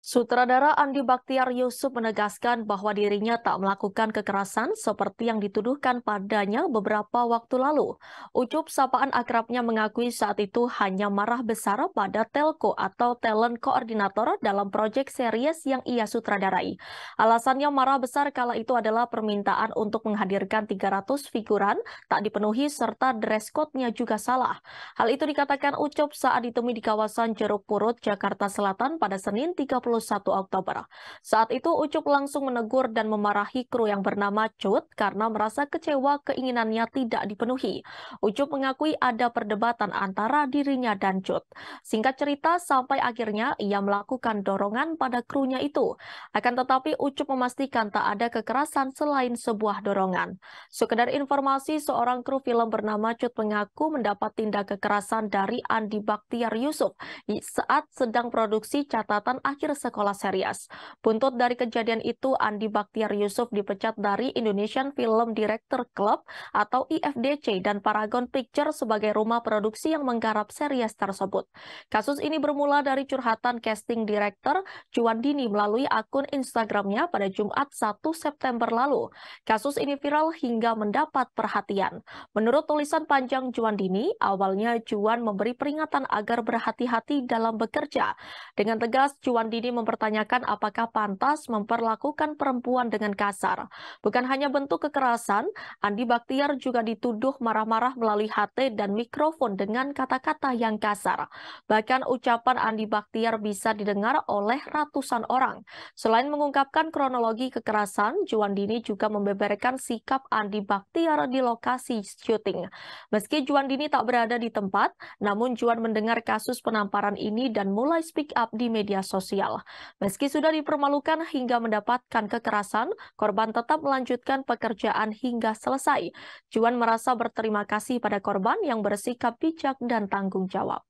Sutradara Andi Baktiar Yusuf menegaskan bahwa dirinya tak melakukan kekerasan seperti yang dituduhkan padanya beberapa waktu lalu. Ucup sapaan akrabnya mengakui saat itu hanya marah besar pada telco atau talent koordinator dalam proyek series yang ia sutradarai. Alasannya marah besar kala itu adalah permintaan untuk menghadirkan 300 figuran tak dipenuhi serta dress code-nya juga salah. Hal itu dikatakan Ucup saat ditemui di kawasan Jeruk Purut, Jakarta Selatan pada Senin 30 21 Oktober. Saat itu Ucup langsung menegur dan memarahi kru yang bernama Cut karena merasa kecewa keinginannya tidak dipenuhi. Ucup mengakui ada perdebatan antara dirinya dan Cut. Singkat cerita, sampai akhirnya ia melakukan dorongan pada krunya itu. Akan tetapi Ucup memastikan tak ada kekerasan selain sebuah dorongan. Sekedar informasi, seorang kru film bernama Cut mengaku mendapat tindak kekerasan dari Andi Baktiar Yusuf saat sedang produksi catatan akhir sekolah serius. Buntut dari kejadian itu, Andi Baktiar Yusuf dipecat dari Indonesian Film Director Club atau IFDC dan Paragon Picture sebagai rumah produksi yang menggarap serius tersebut. Kasus ini bermula dari curhatan casting director Juan Dini melalui akun Instagramnya pada Jumat 1 September lalu. Kasus ini viral hingga mendapat perhatian. Menurut tulisan panjang Juan Dini, awalnya Juan memberi peringatan agar berhati-hati dalam bekerja. Dengan tegas, Juan Dini mempertanyakan apakah pantas memperlakukan perempuan dengan kasar. Bukan hanya bentuk kekerasan, Andi Baktiar juga dituduh marah-marah melalui HT dan mikrofon dengan kata-kata yang kasar. Bahkan ucapan Andi Baktiar bisa didengar oleh ratusan orang. Selain mengungkapkan kronologi kekerasan, Juan Dini juga membeberkan sikap Andi Baktiar di lokasi syuting. Meski Juan Dini tak berada di tempat, namun Juan mendengar kasus penamparan ini dan mulai speak up di media sosial. Meski sudah dipermalukan hingga mendapatkan kekerasan, korban tetap melanjutkan pekerjaan hingga selesai. Juan merasa berterima kasih pada korban yang bersikap bijak dan tanggung jawab.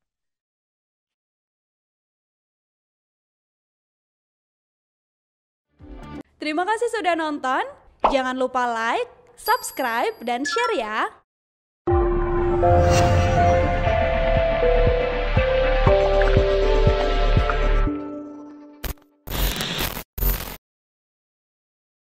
Terima kasih sudah nonton. Jangan lupa like, subscribe, dan share ya.